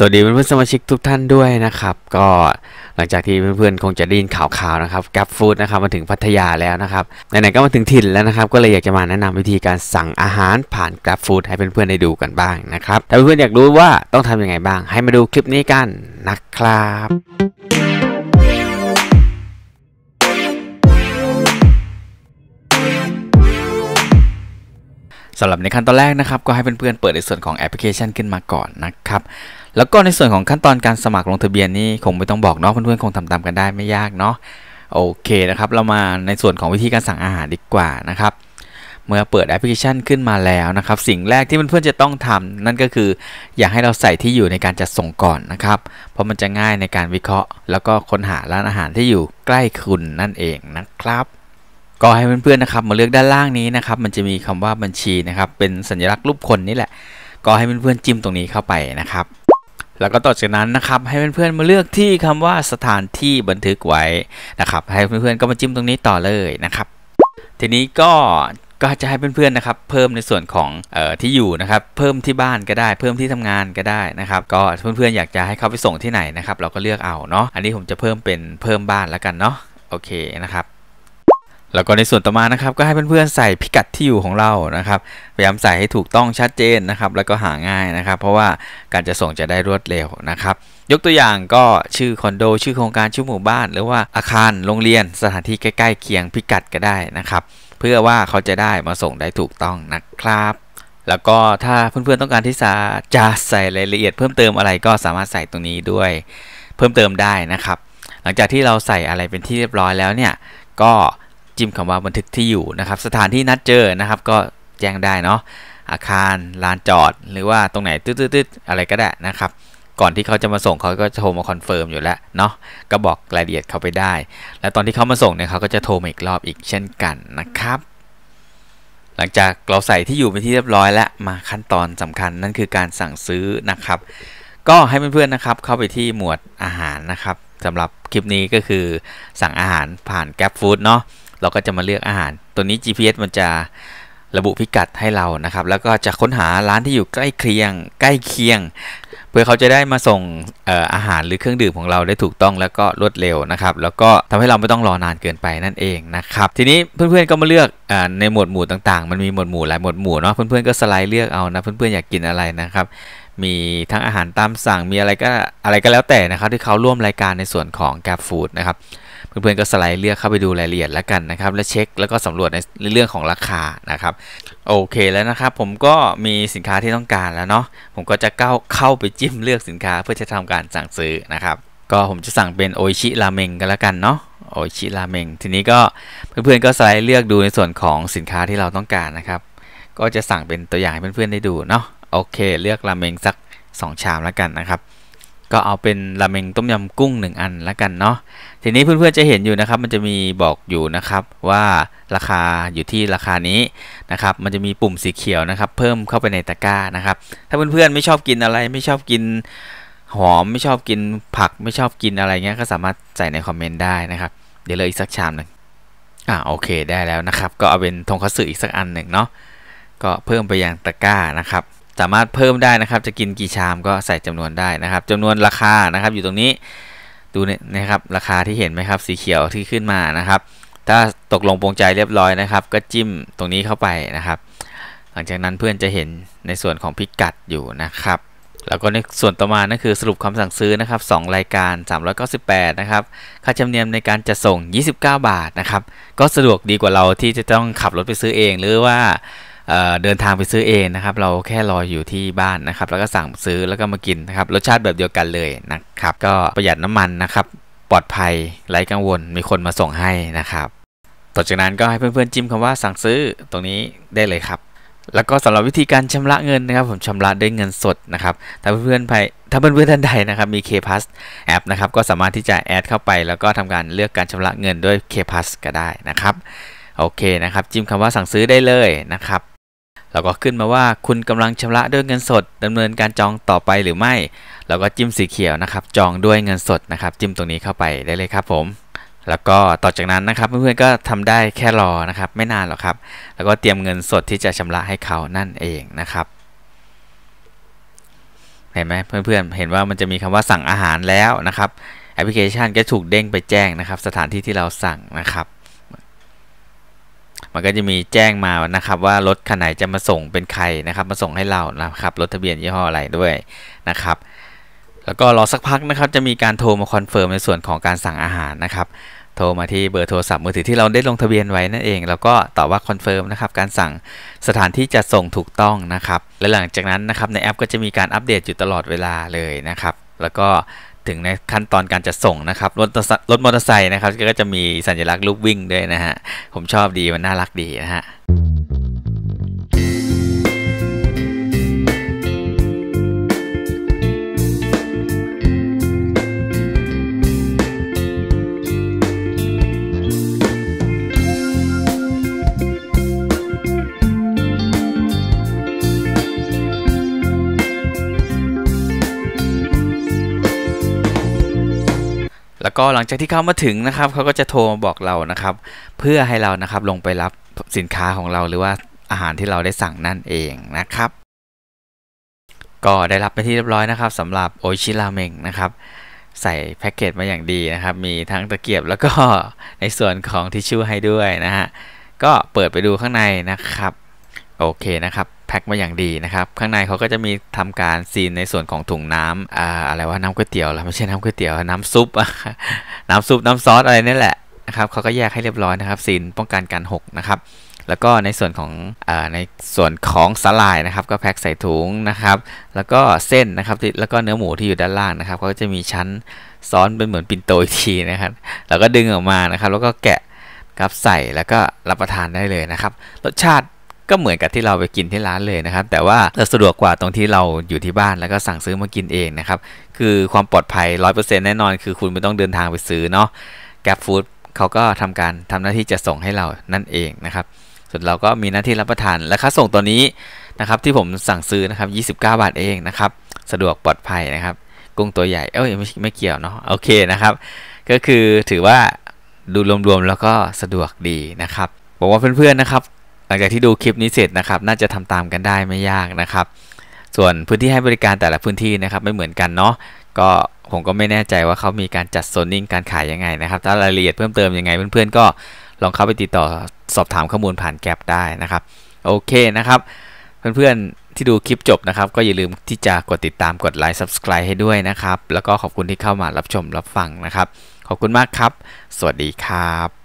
สวัสดีเพื่อนสมาชิกทุกท่านด้วยนะครับ ก็หลังจากที่เพื่อนๆคงจะได้ยินข่าวๆนะครับกับฟู้ดนะครับมาถึงพัทยาแล้วนะครับไหนๆก็มาถึงถิ่นแล้วนะครับ ก็เลยอยากจะมาแนะนำวิธีการสั่งอาหารผ่านกับฟู้ดให้เพื่อนๆได้ดูกันบ้างนะครับถ้าเพื่อนๆอยากรู้ว่าต้องทํำยังไงบ้าง ให้มาดูคลิปนี้กันนะครับสำหรับในขั้นตอนแรกนะครับ ก็ให้เพื่อนๆเปิดในส่วนของแอปพลิเคชันขึ้นมาก่อนนะครับแล้วก็ในส่วน ของ ขั้น ตอนการสมัครลงทะเบียนนี่คง ไม่ ต้องบอก เนาะ เพื่อน ๆ คงทำตามกันได้ไม่ยาก เนาะ โอเคนะครับเรามาในส่วนของวิธีการสั่งอาหารดีกว่านะครับ เมื่อเปิดแอปพลิเคชันขึ้นมาแล้วนะครับ สิ่งแรกที่เพื่อนๆ จะต้องทำนั่นก็คือ อยาก ให้เราใส่ที่อยู่ในการจัดส่งก่อนนะครับ เพราะมันจะง่ายในการวิเคราะห์ แล้วก็ค้นหาร้านอาหารที่อยู่ใกล้คุณนั่นเองนะครับ ก็ให้เพื่อนๆนะครับ มาเลือกด้านล่างนี้นะครับ มันจะมีคำว่าบัญชีนะครับ เป็นสัญลักษณ์รูปคนนี่แหละ ก็ให้เพื่อนๆจิ้มตรงนี้เข้าไปนะครับแล้วก็ต่อจากนั้นนะครับให้เพื่อนๆมาเลือกที่คำว่าสถานที่บันทึกไว้นะครับ ให้เพื่อนๆก็มาจิ้มตรงนี้ต่อเลยนะครับ ทีนี้ก็ก็จะให้เพื่อนๆนะครับ เพิ่มในส่วนของออที่อยู่นะครับ เพิ่มที่บ้านก็ได้ เพิ่มที่ทำงานก็ได้นะครับ ก็เพื่อนๆอยากจะให้เขาไปส่งที่ไหนนะครับ เราก็เลือกเอาเนาะอันนี้ผมจะเพิ่มเป็นเพิ่มบ้านแล้วกันเนาะโอเคนะครับแล้วก็ในส่วนต่อมานะครับก็ให้ เพื่อนๆใส่พิกัดที่อยู่ของเรานะครับพยายามใส่ให้ถูกต้องชัดเจนนะครับ แล้วก็หาง่ายนะครับ เพราะว่าการจะส่งจะได้รวดเร็วนะครับ ยกตัวอย่างก็ชื่อคอนโดชื่อโครงการชื่อหมู่บ้าน หรือว่าอาคารโรงเรียนสถานที่ใกล้ๆเคียงพิกัดก็ได้นะครับ เพื่อว่าเขาจะได้มาส่งได้ถูกต้องนะครับ แล้วก็ถ้าเพื่อนๆต้องการที่จะจะใส่รายละเอียด เพิ่มเติมอะไรก็สามารถใส่ตรงนี้ด้วยเพิ่มเติมได้นะครับ หลังจากที่เราใส่อะไรเป็นที่เรียบร้อยแล้วเนี่ยก็จิ้มคำว่าบันทึกที่อยู่นะครับ สถานที่นัดเจอนะครับ ก็แจ้งได้เนาะอาคารลานจอด หรือว่าตรงไหนตืดๆอะไรก็ได้นะครับ ก่อนที่เขาจะมาส่งเขาก็โทรมาคอนเฟิร์มอยู่แล้วเนาะก็บอกรายละเอียดเขาไปได้ แล้วตอนที่เขามาส่งเนี่ยเขาก็จะโทรมาอีกรอบอีกเช่นกันนะครับหลังจากเราใส่ที่อยู่ไปที่เรียบร้อย แล้วมาขั้นตอนสำคัญนั่นคือการสั่งซื้อนะครับ ก็ให้เพื่อนๆนะครับเข้าไปที่หมวดอาหารนะครับสำหรับคลิปนี้ก็คือ สั่งอาหารผ่านแกลบฟู้ดเนาะเราก็จะมาเลือกอาหารตัวนี้ GPS มันจะระบุพิกัดให้เรานะครับ แล้วก็จะค้นหาร้านที่อยู่ใกล้เคียง ใกล้เคียง เพื่อเขาจะได้มาส่งอาหารหรือเครื่องดื่มของเราได้ถูกต้องแล้วก็รวดเร็วนะครับ แล้วก็ทำให้เรา ไม่ ต้องรอนานเกินไปนั่นเองนะครับ ทีนี้เพื่อนๆก็มาเลือกอในหมวดหมู่ต่างๆ มันมีหมวดหมู่หลายหมวดหมู่เนาะเพื่อนๆก็สไลด์เลือกเอานะเพื่อนๆอยากกินอะไรนะครับ มีทั้งอาหารตามสั่งมีอะไรก็อะไรก็แล้วแต่นะครับ ที่เขาร่วมรายการในส่วนของ Grab Food นะครับเพื่อนๆก็สไลด์เลือกเข้าไปดูรายละเอียดแล้วกันนะครับ และเช็คแล้วก็สำรวจในเรื่องของราคานะครับโอเคแล้วนะครับ ผมก็มีสินค้าที่ต้องการแล้วเนาะผมก็จะเข้าเข้าไปจิ้มเลือกสินค้าเพื่อจะทำการสั่งซื้อนะครับ ก็ผมจะสั่งเป็นโอชิราเมงกันแล้วกันเนาะโอชิราเมงทีนี้ก็เพื่อนๆก็สไลด์เลือกดูในส่วนของสินค้าที่เราต้องการนะครับ ก็จะสั่งเป็นตัวอย่างให้เพื่อนๆได้ดูเนาะโอเค เลือกราเมงสัก 2 ชามแล้วกันนะครับก็เอาเป็นราเมงต้มยำกุ้ง1อัน ละ กันเนาะ ทีนี้เพื่อนๆจะเห็นอยู่นะครับ มันจะมีบอกอยู่นะครับว่าราคาอยู่ที่ราคานี้นะครับ มันจะมีปุ่มสีเขียวนะครับ เพิ่มเข้าไปในตะกร้านะครับ ถ้าเพื่อนๆไม่ชอบกินอะไรไม่ชอบกิน หอมไม่ชอบกิน ผักไม่ชอบกินอะไรเงี้ย ก็สามารถใส่ในคอมเมนต์ได้นะครับ เดี๋ยวเลยอีกสักชามหนึ่งอ่าโอเค ได้แล้วนะครับ ก็เอาเป็นทงคัตสึอีกสักอันหนึ่งเนาะก็เพิ่มไปยังตะกร้านะครับสามารถเพิ่มได้นะครับ จะกินกี่ชามก็ใส่จำนวนได้นะครับ จำนวนราคานะครับอยู่ตรงนี้ดูเนี่ยนะครับราคาที่เห็นไหมครับ สีเขียวที่ขึ้นมานะครับ ถ้าตกลงปรงใจเรียบร้อยนะครับ ก็จิ้มตรงนี้เข้าไปนะครับ หลังจากนั้นเพื่อนจะเห็นในส่วนของพิกัดอยู่นะครับ แล้วก็ในส่วนต่อมานั่นคือสรุปคำสั่งซื้อนะครับ 2 รายการ 398นะครับค่าธรรมเนียมในการจะส่ง 29 บาทนะครับ ก็สะดวกดีกว่าเราที่จะต้องขับรถไปซื้อเอง หรือว่าเดินทางไปซื้อเองนะครับเราแค่รออยู่ที่บ้านนะครับแล้วก็สั่งซื้อแล้วก็มากินนะครับรสชาติแบบเดียวกันเลยนะครับ ก็ประหยัดน้ำมันนะครับ ปลอดภัยไร้กังวลมีคนมาส่งให้นะครับต่อจากนั้นก็ให้เพื่อนๆ จิ้มคำว่าสั่งซื้อตรงนี้ได้เลยครับ แล้วก็สำหรับวิธีการชำระเงินนะครับ ผมชำระด้วยเงินสดนะครับถ้าเพื่อนๆไปถ้าเพื่อนๆ ท่านใดนะครับมี KPass แอปนะครับก็สามารถที่จะแอดเข้าไป แล้วก็ทำการเลือกการชำระเงินด้วย KPass ก็ได้นะครับ โอเคนะครับจิ้มคำว่าสั่งซื้อได้เลยนะครับเราก็ขึ้นมาว่าคุณกำลังชำระด้วยเงินสด ดำเนินการจองต่อไปหรือไม่เราก็จิ้มสีเขียวนะครับ จองด้วยเงินสดนะครับ จิ้มตรงนี้เข้าไปได้เลยครับผม แล้วก็ต่อจากนั้นนะครับเพื่อนๆก็ทำได้แค่รอนะครับ ไม่นานหรอกครับ แล้วก็เตรียมเงินสดที่จะชำระให้เขานั่นเองนะครับเห็นไหมเพื่อนๆเห็นว่ามันจะมีคำว่าสั่งอาหารแล้วนะครับ แอปพลิเคชันก็ถูกเด้งไปแจ้งนะครับ สถานที่ที่เราสั่งนะครับมันก็จะมีแจ้งมานะครับว่ารถคันไหนจะมาส่งเป็นใครนะครับมาส่งให้เรานะครับรถทะเบียนยี่ห้ออะไรด้วยนะครับแล้วก็รอสักพักนะครับจะมีการโทรมาคอนเฟิร์มในส่วนของการสั่งอาหารนะครับ โทรมาที่เบอร์โทรศัพท์มือถือที่เราได้ลงทะเบียนไว้นั่นเองแล้วก็ตอบว่าคอนเฟิร์มนะครับการสั่งสถานที่จะส่งถูกต้องนะครับและหลังจากนั้นนะครับในแอปก็จะมีการอัปเดตอยู่ตลอดเวลาเลยนะครับ แล้วก็ถึงในขั้นตอนการจัดส่งนะครับ รถรถมอเตอร์ไซค์นะครับก็จะมีสัญลักษณ์ลูกวิ่งด้วยนะฮะผมชอบดีมันน่ารักดีนะฮะแล้วก็หลังจากที่เขามาถึงนะครับ เขาก็จะโทรมาบอกเรานะครับ เพื่อให้เรานะครับลงไปรับสินค้าของเราหรือว่าอาหารที่เราได้สั่งนั่นเองนะครับ ก็ได้รับไปที่เรียบร้อยนะครับสำหรับโอชิราเมงนะครับใส่แพ็กเกจมาอย่างดีนะครับ มีทั้งตะเกียบแล้วก็ในส่วนของทิชชู่ให้ด้วยนะฮะก็เปิดไปดูข้างในนะครับโอเคนะครับแพ็คมาอย่างดีนะครับ ข้างในเขาก็จะมีทำการซีนในส่วนของถุงน้ำอ่าอะไร ว่าน้ำก๋วยเตี๋ยวแร้ไม่ใช่น้ำก๋วยเตี๋ยว น้ำซุปน้ำซุป น้ำซอสอะไรนี่แหละนะครับ เขาก็แยกให้เรียบร้อยนะครับ ซีน ป้องกัน การหกนะครับ แล้วก็ในส่วนของอในส่วนของสลายนะครับ ก็แพ็คใส่ถุงนะครับ แล้วก็เส้นนะครับ แล้วก็เนื้อหมูที่อยู่ด้านล่างนะครับ เขาก็จะมีชั้นซ้อนเป็นเหมือนปิ่นโตอีกทีนะครับ แล้วก็ดึงออกมานะครับ แล้วก็แกะครับใส่แล้วก็รับประทานได้เลยนะครับ รสชาติก็เหมือนกับที่เราไปกินที่ร้านเลยนะครับ แต่ว่าสะดวกกว่าตรงที่เราอยู่ที่บ้านแล้วก็สั่งซื้อมากินเองนะครับ คือความปลอดภัย 100%แน่นอนคือคุณไม่ต้องเดินทางไปซื้อเนาะแกลฟู o o เขาก็ทำการทำหน้าที่จะส่งให้เรานั่นเองนะครับ ส่วนเราก็มีหน้าที่รับประทาน และค่าส่งตัวนี้นะครับที่ผมสั่งซื้อนะครับ 29 บาทเองนะครับ สะดวกปลอดภัยนะครับ กุ้งตัวใหญ่เอ้ยไม่ไม่เกี่ยวเนาะโอเคนะครับ ก็คือถือว่าดูรวมๆแล้วก็สะดวกดีนะครับบอกว่าเพื่อนๆนะครับหลังจาก ที่ดูคลิปนี้เสร็จนะครับ น่าจะ ทำ ตามกันได้ไม่ยากนะครับ ส่วนพื้นที่ให้บริการแต่ละพื้นที่ นะ ครับ ไม่เหมือนกัน เนาะก็ ผม ก็ไม่แน่ใจว่าเขามีการจัดโซนนิ่งการขายยังไง นะครับ ถ้า รายละเอียดเพิ่มเติมยังไง เพื่อน ๆ ก็ลองเข้าไปติดต่อสอบถามข้อมูลผ่านแกลบได้นะครับ โอเคนะครับเพื่อนๆที่ดูคลิปจบนะครับ ก็อย่าลืมที่จะกดติดตามกดไลค์ subscribe ให้ด้วยนะครับแล้วก็ขอบคุณที่เข้ามารับชมรับฟังนะครับ ขอบคุณมากครับ สวัสดีครับ